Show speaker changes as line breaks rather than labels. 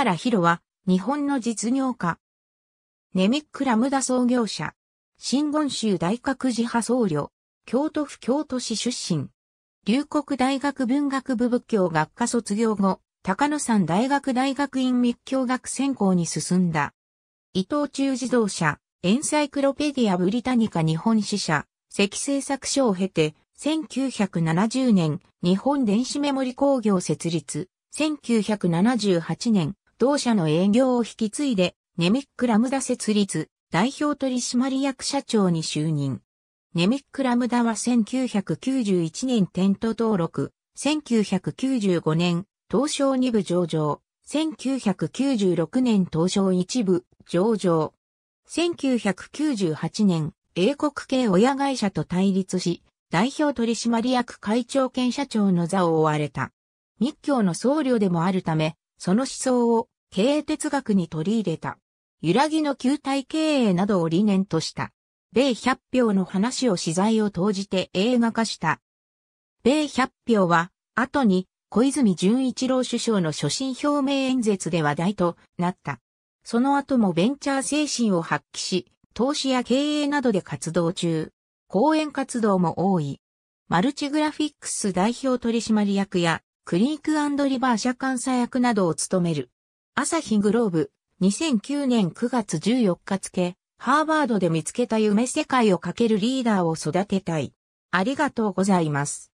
原博は、日本の実業家。ネミックラムダ創業者。新言宗大覚寺派僧侶。京都府京都市出身。龍谷大学文学部仏教学科卒業後、高野山大学大学院密教学専攻に進んだ。伊藤忠自動車、エンサイクロペディアブリタニカ日本支社、赤製作所を経て、1970年、日本電子メモリ工業設立、1978年、同社の営業を引き継いで、ネミックラムダ設立、代表取締役社長に就任。ネミックラムダは1991年テント登録、1995年、東証2部上場、1996年東証1部上場。1998年、英国系親会社と対立し、代表取締役会長兼社長の座を追われた。密教の僧侶でもあるため、その思想を経営哲学に取り入れた。揺らぎの球体経営などを理念とした。米百票の話を資材を投じて映画化した。米百票は、後に小泉純一郎首相の所信表明演説で話題となった。その後もベンチャー精神を発揮し、投資や経営などで活動中、講演活動も多い。マルチグラフィックス代表取締役やクリークリバー社監査役などを務める。朝日グローブ、2009年9月14日付、ハーバードで見つけた夢世界をかけるリーダーを育てたい。ありがとうございます。